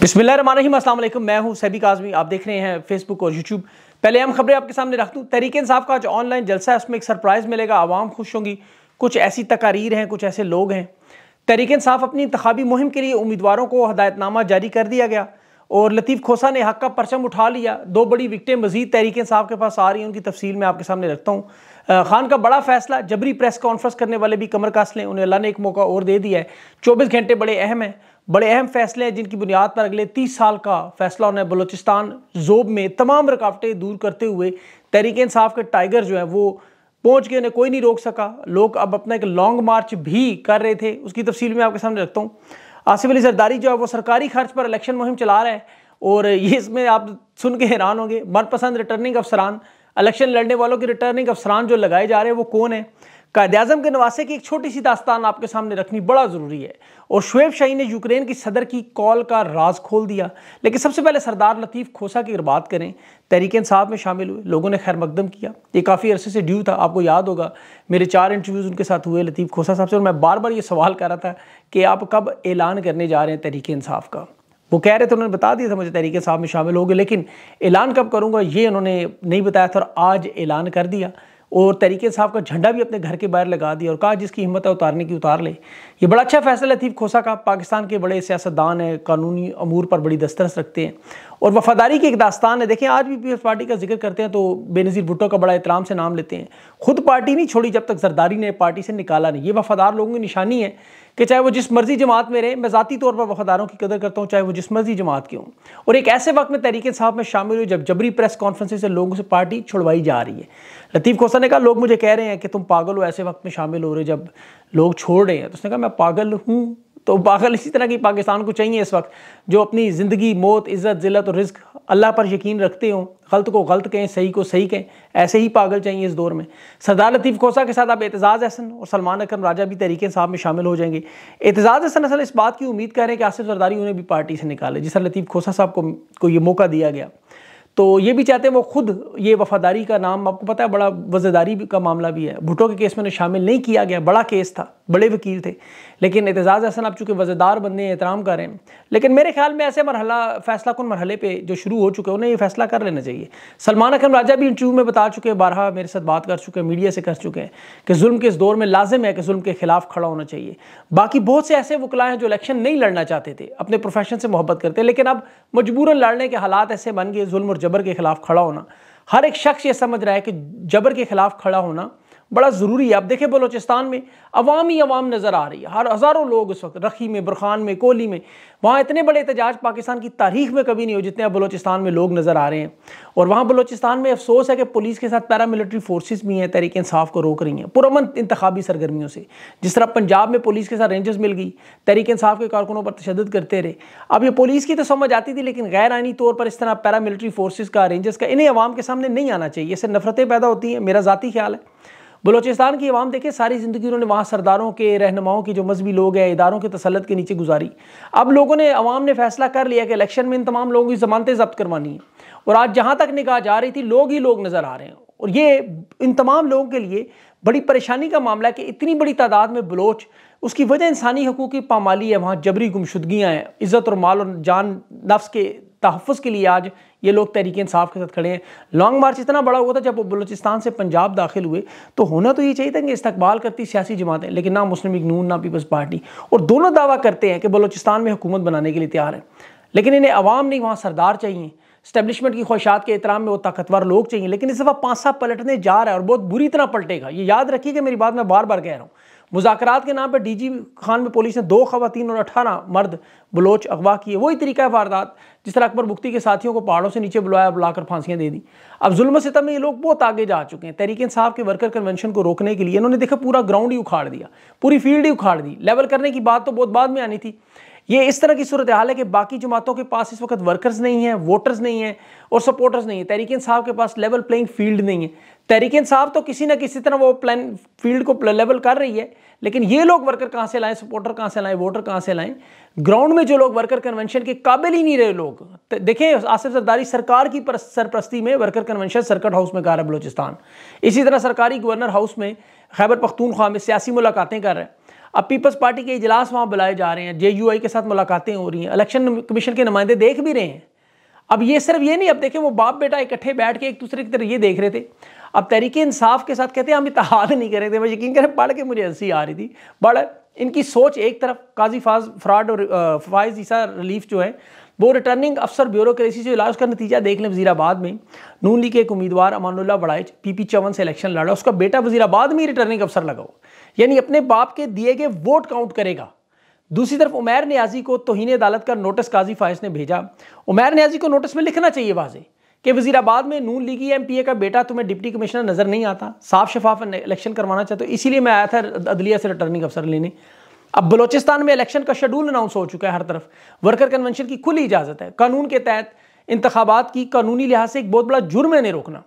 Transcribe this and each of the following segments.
बिस्मिल्लाम मैं हूं सैबी काजमी आप देख रहे हैं फेसबुक और यूट्यूब पहले हम खबरें आपके सामने रख दूँ तहरीक इंसाफ का आज ऑनलाइन जलसा है उसमें एक सरप्राइज़ मिलेगा आवाम खुश होंगी कुछ ऐसी तकारीर हैं कुछ ऐसे लोग हैं तहरीक इंसाफ अपनी इंतबी मुहिम के लिए उम्मीदवारों को हदायतनामा जारी कर दिया गया और लतीफ़ खोसा ने हक का परचम उठा लिया दो बड़ी विकटें मजीद तहरीक इंसाफ के पास आ रही हैं उनकी तफसील मैं आपके सामने रखता हूँ खान का बड़ा फैसला जबरी प्रेस कॉन्फ्रेंस करने वाले भी कमर कासलें उन्हें अल्लाह ने एक मौका और दे दिया है चौबीस घंटे बड़े अहम हैं बड़े अहम फैसले हैं जिनकी बुनियाद पर अगले 30 साल का फैसला होना है बलूचिस्तान जोब में तमाम रुकावटें दूर करते हुए तहरीक इंसाफ के टाइगर जो है वो पहुंच गए उन्हें कोई नहीं रोक सका लोग अब अपना एक लॉन्ग मार्च भी कर रहे थे उसकी तफसील मैं आपके सामने रखता हूँ आसिफ अली जरदारी जो है वो सरकारी खर्च पर इलेक्शन मुहिम चला रहा है और ये इसमें आप सुन के हैरान होंगे मनपसंद रिटर्निंग अफसरान इलेक्शन लड़ने वालों के रिटर्निंग अफसरान जो लगाए जा रहे हैं वो कौन है कायद अजम के नवासे की एक छोटी सी दास्तान आपके सामने रखनी बड़ा ज़रूरी है और शुएब शाही ने यूक्रेन की सदर की कॉल का राज खोल दिया लेकिन सबसे पहले सरदार लतीफ़ खोसा की अगर बात करें तहरीक साहब में शामिल हुए लोगों ने खैर मकदम किया ये काफ़ी अरसे से ड्यू था आपको याद होगा मेरे चार इंटरव्यूज़ उनके साथ हुए लतीफ़ खोसा साहब से और मैं बार बार ये सवाल कर रहा था कि आप कब ऐलान करने जा रहे हैं तहरीक साफ का वो कह रहे थे उन्होंने बता दिया था मुझे तहरीक साहब में शामिल हो गए लेकिन ऐलान कब करूँगा ये उन्होंने नहीं बताया था और आज ऐलान कर दिया और तरीके साहब का झंडा भी अपने घर के बाहर लगा दिया और कहा जिसकी हिम्मत है उतारने की उतार ले ये बड़ा अच्छा फैसला लतीफ़ खोसा का पाकिस्तान के बड़े सियासतदान हैं कानूनी अमूर पर बड़ी दस्तरस रखते हैं और वफादारी की एक दास्तान है देखें आज भी पीपल्स पार्टी का जिक्र करते हैं तो बेनज़ीर भुट्टो का बड़ा एहतराम से नाम लेते हैं खुद पार्टी नहीं छोड़ी जब तक जरदारी ने पार्टी से निकाला नहीं ये वफादार लोगों की निशानी है कि चाहे वो जिस मर्जी जमात में रहे मैं ज़ाती तौर पर वफादारों की कदर करता हूँ चाहे वो जिस मर्जी जमात के हूँ और एक ऐसे वक्त में तरीके साहब में शामिल हुई जब जबरी प्रेस कॉन्फ्रेंस से लोगों से पार्टी छुड़वाई जा रही है लतीफ़ खोसा ने कहा लोग मुझे कह रहे हैं कि तुम पागल हो ऐसे वक्त में शामिल हो रहे जब लोग छोड़ रहे हैं तो उसने कहा मैं पागल हूँ तो पागल इसी तरह की पाकिस्तान को चाहिए इस वक्त जो अपनी ज़िंदगी मौत इज़्ज़त ज़िलत और रिस्क अल्लाह पर यकीन रखते हों गलत को गलत कहें सही को सही कहें ऐसे ही पागल चाहिए इस दौर में सरदार लतीफ़ खोसा के साथ आप एतजाज़ हसन और सलमान अकरम राजा भी तरीके साहब में शामिल हो जाएंगे एतजाज़ हसन असल इस बात की उम्मीद कर रहे हैं कि आसिफ जरदारी उन्हें भी पार्टी से निकाले जिस लतीफ़ खोसा साहब को, को ये मौका दिया गया तो ये भी चाहते हैं वो खुद ये वफादारी का नाम आपको पता है बड़ा वजेदारी का मामला भी है भुटो के केस में उन्हें शामिल नहीं किया गया बड़ा केस था बड़े वकील थे लेकिन एतजाज़ हसन आप चूँकि वजेदार बंदे हैं एहतराम कर रहे हैं लेकिन मेरे ख्याल में ऐसे मरहला फैसला कन मरहले पर जो शुरू हो चुके उन्हें ये फैसला कर लेना चाहिए सलमान अखन राजा भी इंटरव्यू में बता चुके हैं बारह मेरे साथ बात कर चुके हैं मीडिया से कर चुके हैं कि जुल्म के इस दौर में लाजिम है कि जुल्म के खिलाफ खड़ा होना चाहिए बाकी बहुत से ऐसे वकला हैं जो इलेक्शन नहीं लड़ना चाहते थे अपने प्रोफेशन से मोहब्बत करते लेकिन अब मजबूरन लड़ने के हालात ऐसे बन गए जुल्म और जबर के ख़िलाफ़ खड़ा होना हर एक शख्स ये समझ रहा है कि जबर के ख़िलाफ़ खड़ा होना बड़ा ज़रूरी है आप देखें बलोचिस्तान में अवामी अवाम नज़र आ रही है हर हज़ारों लोग उस वक्त रखी में बुरखान में कोहली में वहाँ इतने बड़े एहतजाज पाकिस्तान की तारीख में कभी नहीं हो जितने अब बलोचिस्तान में लोग नज़र आ रहे हैं और वहाँ बलोचिस्तान में अफसोस है कि पुलिस के साथ पैरामिलिट्री फोर्सेज भी हैं तहरीक इंसाफ को रोक रही हैं पुरमन इंतबी सरगर्मियों से जिस तरह पंजाब में पुलिस के साथ रेंजर्स मिल गई तहरीक इंसाफ के कारकुनों पर तशद करते रहे अब यह पुलिस की तो समझ आती थी लेकिन गैर आइनी तौर पर इस तरह पैरामिलिट्री फोर्सेज का रेंजर्स का इन्हें आवाम के सामने नहीं आना चाहिए इससे नफरतें पैदा होती हैं मेरा ज़ाती ख्याल है बलोचिस्तान की आवाम देखे सारी ज़िंदगी उन्होंने वहाँ सरदारों के रहनुमाओं की जो मजहबी लोग हैं इदारों के तसलत के नीचे गुजारी अब लोगों ने आवाम ने फैसला कर लिया कि इलेक्शन में इन तमाम लोगों की जमानतें जब्त करवानी हैं और आज जहाँ तक निकाह जा रही थी लोग ही लोग नज़र आ रहे हैं और ये इन तमाम लोगों के लिए बड़ी परेशानी का मामला है कि इतनी बड़ी तादाद में बलोच उसकी वजह इंसानी हकूक़ की पामाली है वहाँ जबरी गुमशुदगियाँ हैं इज़्ज़त और माल और जान नफ्स के तहफ़ के लिए आज ये लोग तहरीक इंसाफ के साथ खड़े हैं लॉन्ग मार्च इतना बड़ा हुआ था जब वो बलोचिस्तान से पंजाब दाखिल हुए तो होना तो ये चाहिए था कि इस्तकबाल करती सियासी जमातें लेकिन ना मुस्लिम लीग नून ना पीपल्स पार्टी और दोनों दावा करते हैं कि बलोचिस्तान में हुकूमत बनाने के लिए तैयार है लेकिन इन्हें आवाम नहीं वहाँ सरदार चाहिए स्टैब्लिशमेंट की ख्वाहिशात के एहतराम में वो ताकतवर लोग चाहिए लेकिन इस दफ़ा पाँच साल पलटने जा रहा है और बहुत बुरी तरह पलटेगा ये याद रखिए कि मेरी बात मैं बार बार कह रहा हूँ मुजाकर के नाम पर डी जी खान में पुलिस ने दो खातन और अठारह मर्द बलोच अगवा किए वही तरीका है वारदात जिस तरह अकबर मुफ्ती के साथियों को पहाड़ों से नीचे बुलाया बुलाकर फांसियाँ दे दी अब जुल्म सितम में ये लोग बहुत आगे जा चुके हैं तहरीक साहब के वर्कर कन्वेंशन को रोकने के लिए इन्होंने देखा पूरा ग्राउंड ही उखाड़ दिया पूरी फील्ड ही उखाड़ दी लेवल करने की बात तो बहुत बाद में आनी थी ये इस तरह की सूरत हाल है कि बाकी जमातों के पास इस वक्त वर्कर्स नहीं हैं वोटर्स नहीं हैं और सपोर्टर्स नहीं हैं तहरीक साहब के पास लेवल प्लेइंग फील्ड नहीं है तहरीक इंसाफ तो किसी ना किसी तरह वो प्लान फील्ड को लेवल कर रही है लेकिन ये लोग वर्कर कहाँ से लाएं सपोर्टर कहाँ से लाएं वोटर कहाँ से लाएं ग्राउंड में जो लोग वर्कर कन्वेंशन के काबिल ही नहीं रहे लोग देखें आसिफ सरदारी सरकार की सरप्रस्ती में वर्कर कन्वेंशन सर्कट हाउस में कर बलोचिस्तान इसी तरह सरकारी गवर्नर हाउस में खैबर पख्तूनख्वा में सियासी मुलाकातें कर रहे हैं अब पीपल्स पार्टी के इजलास वहाँ बुलाए जा रहे हैं जे के साथ मुलाकातें हो रही हैं इलेक्शन कमीशन के नुमाइंदे देख भी रहे हैं अब ये सिर्फ ये नहीं अब देखें वो बाप बेटा इकट्ठे बैठ के एक दूसरे की तरह ये देख रहे थे अब तहरीक इंसाफ के साथ कहते हैं हम इतहाद नहीं थे मैं यकीन करें पढ़ के मुझे हंसी आ रही थी बड़ा इनकी सोच एक तरफ काजी फाज फ्रॉड और फायज ईसा रिलीफ जो है वो रिटर्निंग अफसर ब्यूरोक्रेसी से इलाज का नतीजा देख लें वजीराबाद में नून लीग के एक उम्मीदवार अमानुल्ला बड़ाइच पी चवन से इलेक्शन लड़ा उसका बेटा वजीराबाद में ही रिटर्निंग अफसर लगाओ यानी अपने बाप के दिए गए वोट काउंट करेगा दूसरी तरफ उमैर न्याजी को तोहनी अदालत का नोटिस काजी फ़ायज़ ने भेजा उमैर न्याजी को नोटिस में लिखना चाहिए वाजे कि वजीराबाद में नून लीगी एम पी ए का बेटा तुम्हें डिप्टी कमिश्नर नज़र नहीं आता साफ शफाफ इलेक्शन करवाना चाहते हो तो इसीलिए मैं आया था अदलिया से रिटर्निंग अफसर लेने अब बलोचिस्तान में इलेक्शन का शेड्यूल अनाउंस हो चुका है हर तरफ वर्कर कन्वेंशन की खुली इजाज़त है कानून के तहत इंतबात की कानूनी लिहाज से एक बहुत बड़ा जुर्म है रोकना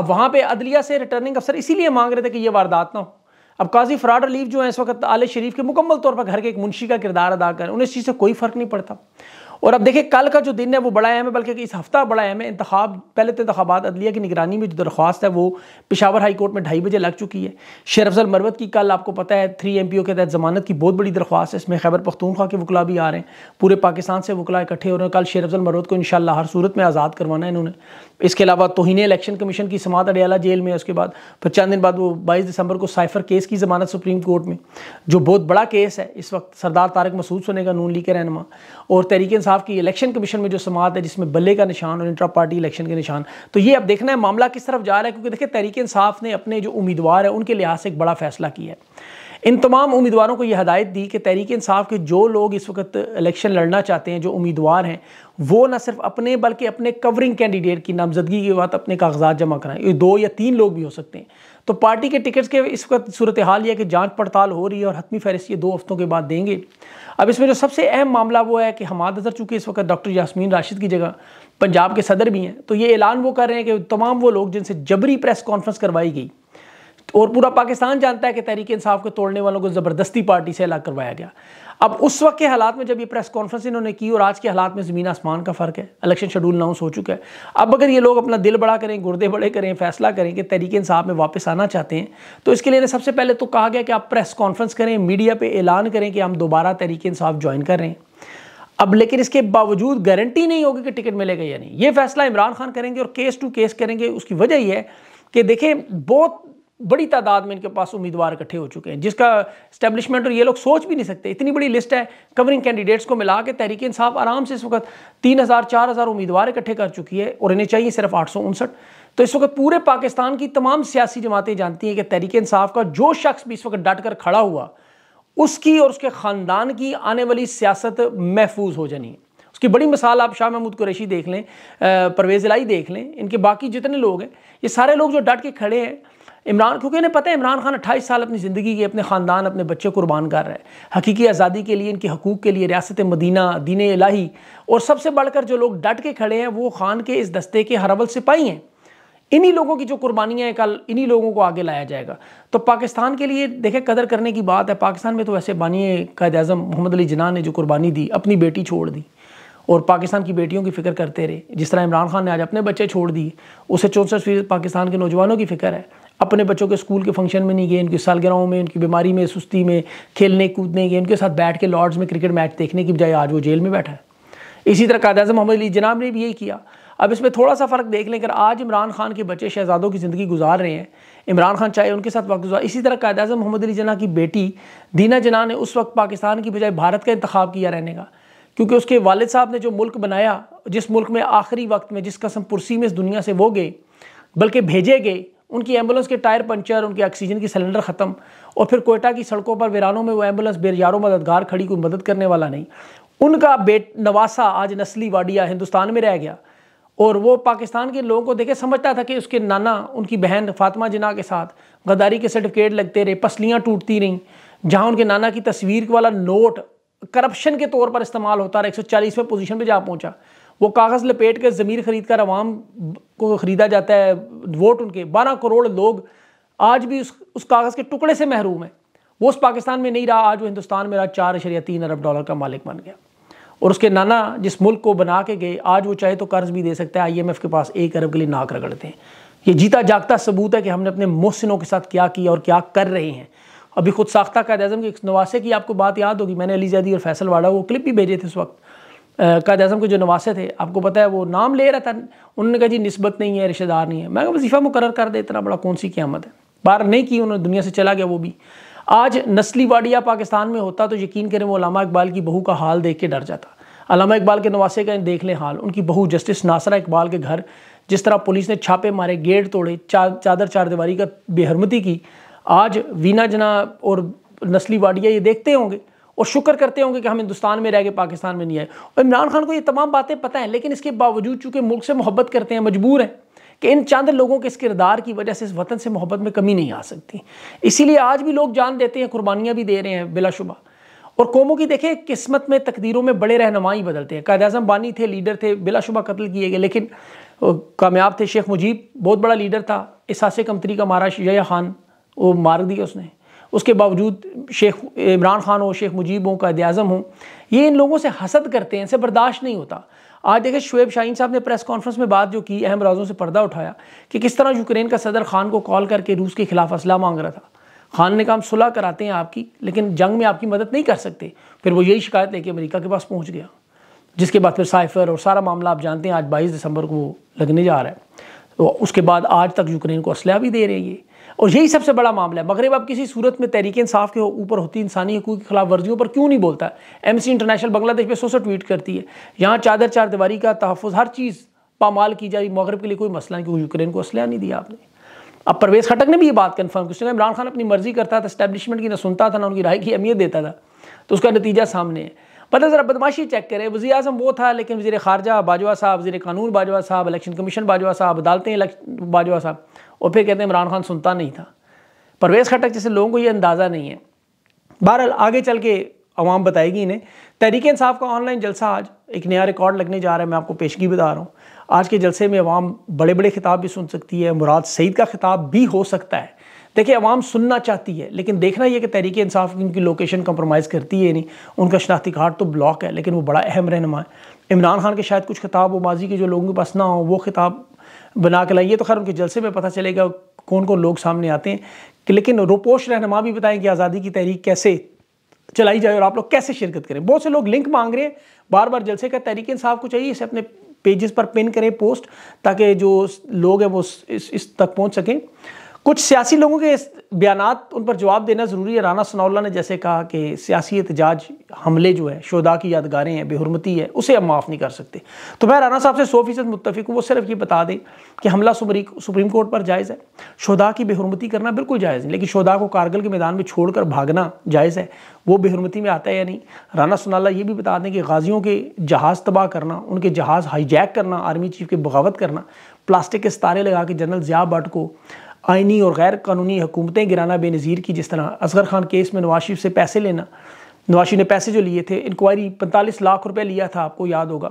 अब वहाँ पर अदलिया से रिटर्निंग अफसर इसीलिए मांग रहे थे कि ये वारदात ना हो अब काजी फ्राड रिलीफ जो है इस वक्त आल शरीफ के मुकम्मल तौर पर घर के एक मुंशी का किरदार अदा करें उन्हें इस चीज़ से कोई फ़र्क नहीं पड़ता और अब देखिए कल का जो दिन है वो बड़ा अहम है बल्कि इस हफ्ता बड़ा अहम है इंतब पहले तो इंतबात अदलिया की निगरानी में जो दरख्वास्त है वो पिशावर हाई कोर्ट में ढाई बजे लग चुकी है शेर अफजल मरवत की कल आपको पता है थ्री एम पी ओ के तहत जमानत की बहुत बड़ी दरख्वास्त है इसमें खैबर पख्तूनख्वा के वकला भी आ रहे हैं पूरे पाकिस्तान से वकला इकट्ठे हो रहे हैं कल शेर अफजल मरवत को इन हर सूरत में आज़ाद करवाना है इन्होंने इसके अलावा तोहिने इलेक्शन कमीशन की समात अडियाला जेल में उसके बाद फिर चंद दिन बाद वो बाईस दिसंबर को साइफर केस की जमानत सुप्रीम कोर्ट में जो बहुत बड़ा केस है इस वक्त सरदार तारक मसूद सोने का नून ली के रहनमा और तहरीक इंसाफ की इलेक्शन कमीशन में जो समात है जिसमें बल्ले का निशान और इंट्रा पार्टी इलेक्शन के निशान तो ये अब देखना है मामला किस तरफ जा रहा है क्योंकि देखिए तहरीक इंसाफ ने अपने जो उम्मीदवार है उनके लिहाज से एक बड़ा फैसला किया है इन तमाम उम्मीदवारों को यह हदायत दी कि तहरीक इंसाफ के जो लोग इस वक्त इलेक्शन लड़ना चाहते हैं जो उम्मीदवार हैं वो न सिर्फ अपने बल्कि अपने कवरिंग कैंडिडेट की नामजदगी के बाद अपने कागजात जमा कराएं दो या तीन लोग भी हो सकते हैं तो पार्टी के टिकट्स के इस वक्त सूरत हाल यह कि जांच पड़ताल हो रही है और हतमी फहरिस्त ये दो हफ्तों के बाद देंगे अब इसमें जो सबसे अहम मामला वो है कि हमाद अजहर चूँकि इस वक्त डॉक्टर यासमीन राशिद की जगह पंजाब के सदर भी हैं तो ये ऐलान वो कर रहे हैं कि तमाम वो लोग जिनसे जबरी प्रेस कॉन्फ्रेंस करवाई गई और पूरा पाकिस्तान जानता है कि तहरीक इंसाफ को तोड़ने वालों को ज़बरदस्ती पार्टी से अलग करवाया गया अब उस वक्त के हालात में जब ये प्रेस कॉन्फ्रेंस इन्होंने की और आज के हालात में ज़मीन आसमान का फ़र्क है इलेक्शन शेड्यूल अनाउंस हो चुका है अब अगर ये लोग अपना दिल बड़ा करें गुर्दे बड़े करें फैसला करें कि तहरीक इंसाफ में वापस आना चाहते हैं तो इसके लिए सबसे पहले तो कहा गया कि आप प्रेस कॉन्फ्रेंस करें मीडिया पर ऐलान करें कि हम दोबारा तहरीक इंसाफ ज्वाइन कर रहे हैं अब लेकिन इसके बावजूद गारंटी नहीं होगी कि टिकट मिलेगा या नहीं ये फैसला इमरान खान करेंगे और केस टू केस करेंगे उसकी वजह यह है कि देखें बहुत बड़ी तादाद में इनके पास उम्मीदवार इकट्ठे हो चुके हैं जिसका स्टैब्लिशमेंट और ये लोग सोच भी नहीं सकते इतनी बड़ी लिस्ट है कवरिंग कैंडिडेट्स को मिला के तहरीक इंसाफ आराम से इस वक्त तीन हज़ार चार हज़ार उम्मीदवार इकट्ठे कर चुकी है और इन्हें चाहिए सिर्फ आठ सौ उनसठ तो इस वक्त पूरे पाकिस्तान की तमाम सियासी जमातें जानती हैं कि तहरीक इंसाफ का जो शख्स भी इस वक्त डट कर खड़ा हुआ उसकी और उसके ख़ानदान की आने वाली सियासत महफूज हो जानी है उसकी बड़ी मिसाल आप शाह महमूद कुरैशी देख लें परवेज़ लाई देख लें इनके बाकी जितने लोग हैं ये सारे लोग जो डट के खड़े हैं इमरान क्योंकि इन्हें पता है इमरान खान अट्ठाईस साल अपनी ज़िंदगी के अपने ख़ानदान अपने बच्चे कुर्बान कर रहे हैं हकीकी आज़ादी के लिए इनके हकूक़ के लिए रियासत मदीना दीन इलाही और सबसे बढ़कर जो लोग डट के खड़े हैं वो खान के इस दस्ते के हरवल सिपाही हैं इन्हीं लोगों की जो कुर्बानियाँ हैं कल इन्हीं लोगों को आगे लाया जाएगा तो पाकिस्तान के लिए देखें कदर करने की बात है पाकिस्तान में तो वैसे बानी कैद अजम मोहम्मद अली जना ने जो कुर्बानी दी अपनी बेटी छोड़ दी और पाकिस्तान की बेटियों की फिक्र करते रहे जिस तरह इमरान खान ने आज अपने बच्चे छोड़ दिए उसे चौंसठ फीसद पाकिस्तान के नौजवानों की फिक्र है अपने बच्चों के स्कूल के फंक्शन में नहीं गए उनकी सालगिरहों में उनकी बीमारी में सुस्ती में खेलने कूदने गए उनके साथ बैठ के लॉर्ड्स में क्रिकेट मैच देखने की बजाय आज वो जेल में बैठा है इसी तरह कायद अजम मोहम्मद अली जनाब ने भी यही किया अब इसमें थोड़ा सा फ़र्क देख लें अगर आज इमरान खान के बच्चे शहजादों की ज़िंदगी गुजार रहे हैं इमरान खान चाहे उनके साथ वक्त गुजार इसी तरह कायद अजम मोहम्मद अली जना की बेटी दीना जना ने उस वक्त पाकिस्तान की बजाय भारत का इंतखब किया रहने का क्योंकि उसके वालद साहब ने जो मुल्क बनाया जिस मुल्क में आखिरी वक्त में जिस कसम पुरसी में इस दुनिया से वो गए बल्कि भेजे गए उनकी एम्बुलेंस के टायर पंचर उनके ऑक्सीजन की सिलेंडर ख़त्म और फिर कोयटा की सड़कों पर वीरानों में वो एम्बुलेंस बेरियारों मददगार खड़ी कोई मदद करने वाला नहीं उनका बेट नवासा आज नस्ली वाडिया हिंदुस्तान में रह गया और वो पाकिस्तान के लोगों को देखे समझता था कि उसके नाना उनकी बहन फातिमा जिना के साथ गद्दारी के सर्टिफिकेट लगते रहे पसलियाँ टूटती रहीं जहाँ उनके नाना की तस्वीर वाला नोट करप्शन के तौर पर इस्तेमाल होता रहा एक सौ चालीसवें पोजीशन पर जा पहुँचा वो कागज़ लपेट के ज़मीर ख़रीद कर आवाम को ख़रीदा जाता है वोट उनके बारह करोड़ लोग आज भी उस उस कागज़ के टुकड़े से महरूम है वो उस पाकिस्तान में नहीं रहा आज वो हिंदुस्तान में रहा चार अशरिया तीन अरब डॉलर का मालिक बन गया और उसके नाना जिस मुल्क को बना के गए आज वो चाहे तो कर्ज़ भी दे सकता है आईएमएफ के पास एक अरब के लिए नाक रगड़ते हैं ये जीता जागता सबूत है कि हमने अपने मोहसिनों के साथ क्या किया और क्या कर रहे हैं अभी खुद साख्ता कायद अजम के नवासे की आपको बात याद होगी मैंने अली जैदी और फैसल वाड़ा वो क्लिप भी भेजे थे उस वक्त कायद अजम के जो नवासे थे आपको पता है वो नाम ले रहा था उन्होंने कहा जी नस्बत नहीं है रिश्तेदार नहीं है मैं वजीफ़ा मुकर कर दे इतना बड़ा कौन सी क्यामत है बार नहीं की उन्होंने दुनिया से चला गया वो भी आज नस्ली वाडिया पाकिस्तान में होता तो यकीन करें वो अलामा इकबाल की बहू का हाल देख के डर जाता अलामा इकबाल के नवासे का देख लें हाल उनकी बहू जस्टिस नासरा इकबाल के घर जिस तरह पुलिस ने छापे मारे गेट तोड़े चा, चादर चार दीवारी का बेहरमती की आज वीना जना और नस्ली वाडिया ये देखते होंगे और शुक्र करते होंगे कि हम हिंदुस्तान में रह गए पाकिस्तान में नहीं आए और इमरान खान को ये तमाम बातें पता हैं लेकिन इसके बावजूद चूँकि मुल्क से मोहब्बत करते हैं मजबूर हैं कि इन चंद लोगों के इस किरदार की वजह से इस वतन से मोहब्बत में कमी नहीं आ सकती इसीलिए आज भी लोग जान देते हैं कुर्बानियाँ भी दे रहे हैं बिलाशुबा और कौमों की देखें किस्मत में तकदीरों में बड़े रहनमाई बदलते हैं कायद अजम बानी थे लीडर थे बिलाशुबा कत्ल किए गए लेकिन कामयाब थे शेख मुजीब बहुत बड़ा लीडर था इस हासे कंपनी का महाराज यया खान वो मार दिया उसने उसके बावजूद शेख इमरान खान हो शेख मुजीब हों कायद अज़म हों ये इन लोगों से हसद करते हैं इनसे बर्दाश्त नहीं होता आज देखिए शुएब शाहीन साहब ने प्रेस कॉन्फ्रेंस में बात जो की अहम राजों से पर्दा उठाया कि किस तरह यूक्रेन का सदर खान को कॉल करके रूस के खिलाफ असला मांग रहा था खान ने कहा हम सुलह कराते हैं आपकी लेकिन जंग में आपकी मदद नहीं कर सकते फिर वो यही शिकायत लेके अमेरिका के पास पहुँच गया जिसके बाद फिर साइफर और सारा मामला आप जानते हैं आज बाईस दिसंबर को वो लगने जा रहा है तो उसके बाद आज तक यूक्रेन को असलह भी दे रही है और यही सबसे बड़ा मामला है मगरब अब किसी सूरत में तहरीक इंसाफ के ऊपर होती इंसानी हकूक की खिलाफ वर्जियों पर क्यों नहीं बोलता एम सी इंटरनेशनल बांग्लादेश पर सौ ट्वीट करती है यहाँ चादर चार दीवारी का तहफ़ हर चीज़ पामाल की जाए मगरब के लिए कोई मसला नहीं क्योंकि यूक्रेन को असलह नहीं दिया आपने अब परवेज खटक ने भी ये बात कन्फर्म की उसने इमरान खान अपनी मर्जी करता था इस्टेबलिशमेंट की ना सुनता था ना उनकी राय की अहमियत देता था तो उसका नतीजा सामने है पता ज़रा बदमाशी चेक करें वजी अजम वो था लेकिन वजी खारजा बाजवा साहब वजी कानून बाजवा साहब इलेक्शन कमीशन बाजवा साहब अदालतें बाजवा साहब और फिर कहते हैं इमरान खान सुनता नहीं था परवेज़ खटक जैसे लोगों को ये अंदाज़ा नहीं है बहरहाल आगे चल के आवाम बताएगी इन्हें तहरीक इंसाफ का ऑनलाइन जलसा आज एक नया रिकॉर्ड लगने जा रहा है मैं आपको पेशगी बता रहा हूँ आज के जलसे में आवाम बड़े बड़े खिताब भी सुन सकती है मुराद सईद का खिताब भी हो सकता है देखिए अवाम सुनना चाहती है लेकिन देखना यह कि तहरीक इंसाफ की लोकेशन कंप्रोमाइज़ करती है नहीं उनका शनाख्ती कार्ड तो ब्लॉक है लेकिन वो बड़ा अहम रहनमा है इमरान खान के शायद कुछ खिताब वो माजी के जो लोगों के पास ना हो वो खिताब बना के लाइए तो खैर उनके जलसे में पता चलेगा कौन कौन लोग सामने आते हैं कि लेकिन रोपोश रहनमा भी बताएं कि आज़ादी की तहरीक कैसे चलाई जाए और आप लोग कैसे शिरकत करें बहुत से लोग लिंक मांग रहे हैं बार बार जलसे का तहरीक इंसाफ को चाहिए इसे अपने पेजेस पर पिन करें पोस्ट ताकि जो लोग हैं वो इस, इस तक पहुंच सकें कुछ सियासी लोगों के बयान उन पर जवाब देना ज़रूरी है राना सनाउल्ला ने जैसे कहा कि सियासी एहतजाज हमले जो है शोदा की यादगारें हैं बेहरमती है उसे हम माफ़ नहीं कर सकते तो मैं राना साहब से सौ फीसद मुतफिक हूँ वो सिर्फ ये बता दें कि हमला सुप्रीम कोर्ट पर जायज़ है शोदा की बेहरमती करना बिल्कुल जायज़ नहीं लेकिन शोदा को कारगिल के मैदान में कर भागना जायज़ है वो बेहरमती में आता है या नहीं राना सनाला ये भी बता दें कि गाजियों के जहाज़ तबाह करना उनके जहाज़ हाईजैक करना आर्मी चीफ की बगावत करना प्लास्टिक के सितारे लगा के जनरल ज़िया भट्ट को आइनी और गैर कानूनी हुकूमतें गिराना बेनज़ीर की जिस तरह असगर खान केस में नवाज शरीफ से पैसे लेना नवाज शरीफ ने पैसे जो लिए थे इंक्वायरी पैंतालीस लाख रुपए लिया था आपको याद होगा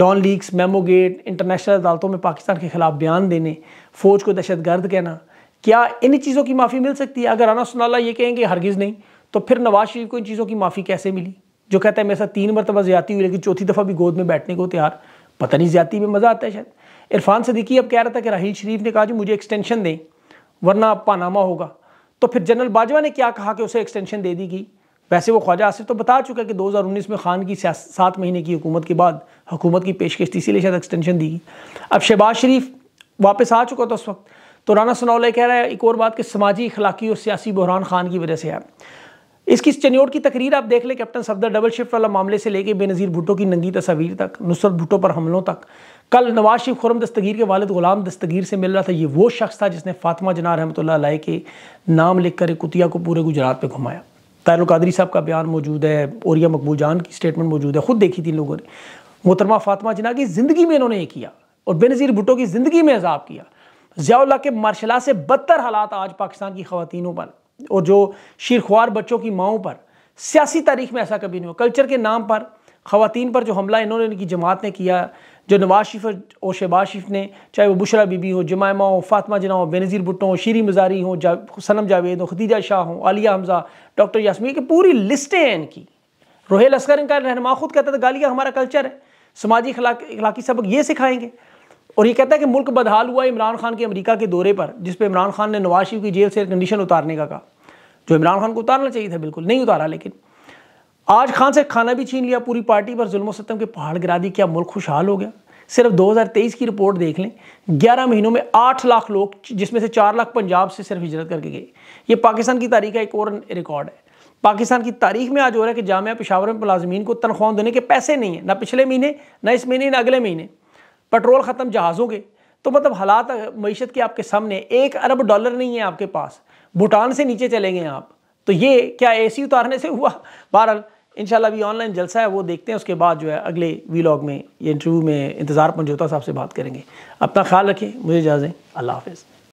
डॉन लीक्स मेमोगेट इंटरनेशनल अदालतों में पाकिस्तान के खिलाफ बयान देने फ़ौज को दहशत गर्द कहना क्या इन चीज़ों की माफ़ी मिल सकती है अगर आना सुनाला ये कहेंगे हरगिज़ नहीं तो फिर नवाज शरीफ को इन चीज़ों की माफ़ी कैसे मिली जो कहता है मेरे साथ तीन मरतबा ज्यादा हुई लेकिन चौथी दफ़ा भी गोद में बैठने को तैयार पता नहीं ज्यादा में मज़ा आता है शायद इरफान सदीकी अब कह रहा था कि राहील शरीफ ने कहा जी मुझे एक्सटेंशन दें वरना पानामा होगा तो फिर जनरल बाजवा ने क्या कहा कि उसे एक्सटेंशन दे दी गई वैसे वो ख्वाजा आसिफ तो बता चुका है कि 2019 में खान की सात महीने की हुकूमत के बाद हुकूमत की पेशकश थी इसीलिए शायद एक्सटेंशन दी गई अब शहबाज शरीफ वापस आ चुका था उस वक्त तो राना सनाउल्ला कह रहा है एक और बात कि समाजी इखलाकी और सियासी बहरान खान की वजह से है इसकी चनियोट की तकरीर आप देख लें कैप्टन सफदर डबल शिफ्ट वाला मामले से लेके बेनज़ीर भुट्टो की नंगी तस्वीर तक नुसरत भुट्टो पर हमलों तक कल नवाज शरीफ खुरम दस्तगीर के वालद गुलाम दस्तगीर से मिल रहा था ये वो शख्स था जिसने फातिमा जना रहमत के नाम लिखकर कुतिया को पूरे गुजरात में घुमाया तारुल कादरी साहब का बयान मौजूद है औरिया मकबूल जान की स्टेटमेंट मौजूद है खुद देखी थी लोगों ने मोहतरमा फातिमा जना की ज़िंदगी में इन्होंने ये किया और बेनज़ीर भुटो की ज़िंदगी में अजाब किया ज़ियाल्ला के मार्शला से बदतर हालात आज पाकिस्तान की खातिनों पर और जो शीरख्वार बच्चों की माओं पर सियासी तारीख में ऐसा कभी नहीं हो कल्चर के नाम पर खातन पर जो हमला इन्होंने इनकी जमात ने किया जो नवाज शरीफ और शहबाज शरीफ ने चाहे वो बुशरा बीबी हो जमायमा हो फातमा जना हो बेनज़ीर भुट्टो हो शीरी मजारी हो जा, सनम जावेद हो खदीजा शाह हो आलिया हमज़ा डॉक्टर यासमी की पूरी लिस्टें हैं इनकी रोहेल असगर इनका रहनमा खुद कहता था तो गालिया हमारा कल्चर है समाजी इलाकी सबक ये सिखाएंगे और ये कहता है कि मुल्क बदहाल हुआ इमरान खान के अमरीका के दौरे पर जिस पर इमरान खान ने नवाज शरीफ की जेल से कंडीशन उतारने का कहा जो इमरान खान को उतारना चाहिए था बिल्कुल नहीं उतारा लेकिन आज खान से खाना भी छीन लिया पूरी पार्टी पर जुल्म सत्तम के पहाड़ गिरा दी क्या मुल्क खुशहाल हो गया सिर्फ 2023 की रिपोर्ट देख लें 11 महीनों में 8 लाख लोग जिसमें से 4 लाख पंजाब से सिर्फ हिजरत करके गए ये पाकिस्तान की तारीख का एक और रिकॉर्ड है पाकिस्तान की तारीख में आज हो रहा है कि जामिया पिशावर में मुलाजमीन को तनख्वाह देने के पैसे नहीं हैं ना पिछले महीने ना इस महीने ना अगले महीने पेट्रोल ख़त्म जहाज़ों के तो मतलब हालात मीशत के आपके सामने एक अरब डॉलर नहीं है आपके पास भूटान से नीचे चले गए आप तो ये क्या ए उतारने से हुआ बहरहाल इन अभी ऑनलाइन जलसा है वो देखते हैं उसके बाद जो है अगले वीलॉग में ये इंटरव्यू में इंतज़ार पंजोता साहब से बात करेंगे अपना ख्याल रखें मुझे इजाज़ें अल्लाह हाफिज़